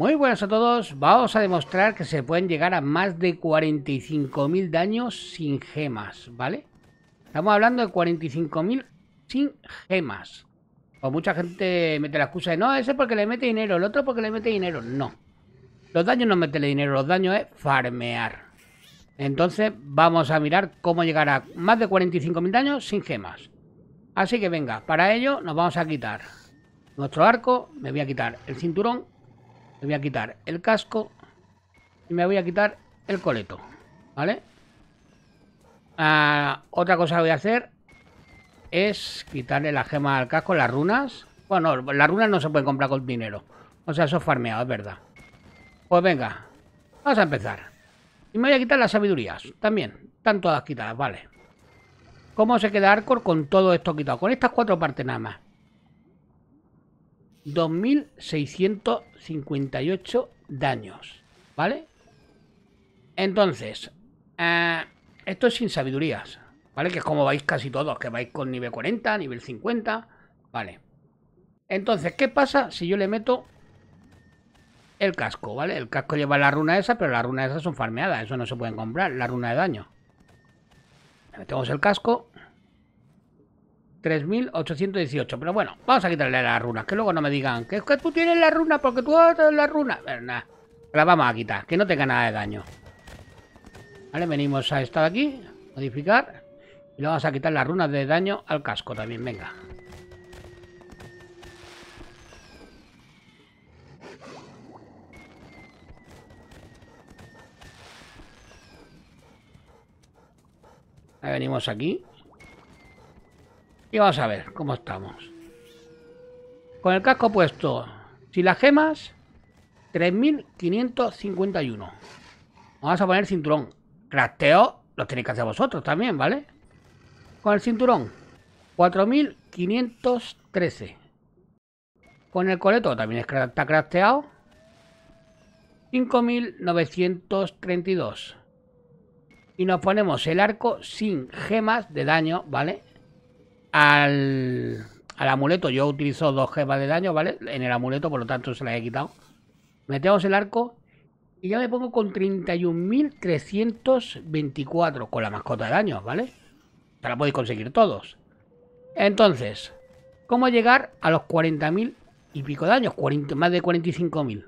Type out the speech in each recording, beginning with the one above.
Muy buenas a todos, vamos a demostrar que se pueden llegar a más de 45.000 daños sin gemas, ¿vale? Estamos hablando de 45.000 sin gemas. O mucha gente mete la excusa de, no, ese porque le mete dinero, el otro porque le mete dinero. No. Los daños no metenle dinero, los daños es farmear. Entonces vamos a mirar cómo llegar a más de 45.000 daños sin gemas. Así que venga, para ello nos vamos a quitar nuestro arco, me voy a quitar el cinturón voy a quitar el casco y me voy a quitar el coleto, ¿vale? Ah, otra cosa que voy a hacer es quitarle la gema al casco, las runas. Bueno, las runas no se pueden comprar con dinero. O sea, eso es farmeado, es verdad. Pues venga, vamos a empezar. Y me voy a quitar las sabidurías también. Están todas quitadas, vale. ¿Cómo se queda Arcor con todo esto quitado? Con estas cuatro partes nada más. 2.658 daños, ¿vale? Entonces, eh, esto es sin sabidurías, ¿vale? Que es como vais casi todos, que vais con nivel 40, nivel 50, ¿vale? Entonces, ¿qué pasa si yo le meto el casco, ¿vale? El casco lleva la runa esa, pero las runas esas son farmeadas, eso no se pueden comprar, la runa de daño. Le metemos el casco 3.818. Pero bueno, vamos a quitarle las runas. Que luego no me digan que es que tú tienes las runas porque tú tienes las runas. Pero nada, las vamos a quitar. Que no tenga nada de daño. Vale, venimos a esta de aquí. Modificar. Y le vamos a quitar las runas de daño al casco también. Venga. Ahí venimos aquí. Y vamos a ver cómo estamos. Con el casco puesto, Sin las gemas, 3.551. Vamos a poner cinturón. Crafteo, lo tenéis que hacer vosotros también, ¿vale? Con el cinturón, 4.513. Con el coleto también está crafteado. 5.932. Y nos ponemos el arco sin gemas de daño, ¿vale? al, amuleto. Yo utilizo dos gemas de daño, ¿vale? En el amuleto, por lo tanto, se las he quitado. Metemos el arco y ya me pongo con 31.324 con la mascota de daño, ¿vale? Se la podéis conseguir todos. Entonces, ¿cómo llegar a los 40.000 y pico de daños? más de 45.000.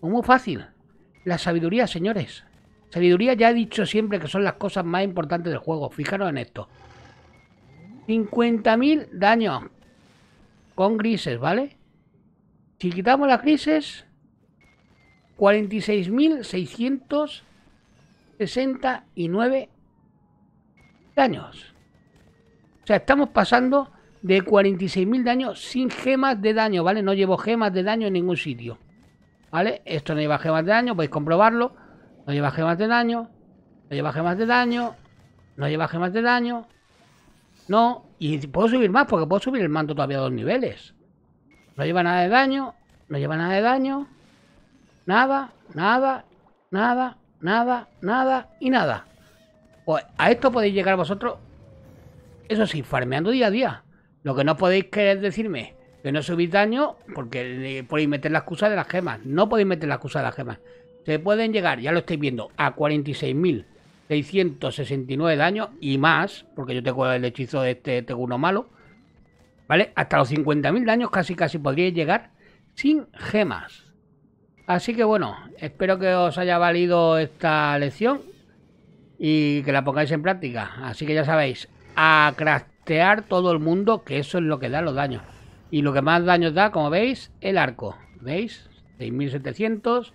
Pues muy fácil. La sabiduría, señores. Sabiduría ya he dicho siempre que son las cosas más importantes del juego. Fijaros en esto. 50.000 daños Con grises, ¿vale? Si quitamos las grises, 46.669 daños. O sea, estamos pasando de 46.000 daños sin gemas de daño, ¿vale? No llevo gemas de daño en ningún sitio. ¿Vale? Esto no lleva gemas de daño, podéis comprobarlo. No lleva gemas de daño. No lleva gemas de daño. No lleva gemas de daño. No, y puedo subir más porque puedo subir el manto todavía a dos niveles. No lleva nada de daño, no lleva nada de daño. Nada, nada, nada, nada, nada y nada. Pues a esto podéis llegar vosotros, eso sí, farmeando día a día. Lo que no podéis querer decirme que no subís daño porque podéis meter la excusa de las gemas. No podéis meter la excusa de las gemas. Se pueden llegar, ya lo estáis viendo, a 46.000 669 daños y más, porque yo tengo el hechizo de este uno malo, ¿vale? Hasta los 50.000 daños casi casi podríais llegar sin gemas. Así que bueno, espero que os haya valido esta lección y que la pongáis en práctica. Así que ya sabéis, a craftear todo el mundo, que eso es lo que da los daños. Y lo que más daños da, como veis, el arco. ¿Veis? 6.700,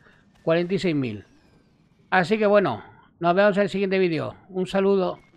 Así que bueno, nos vemos en el siguiente vídeo. Un saludo.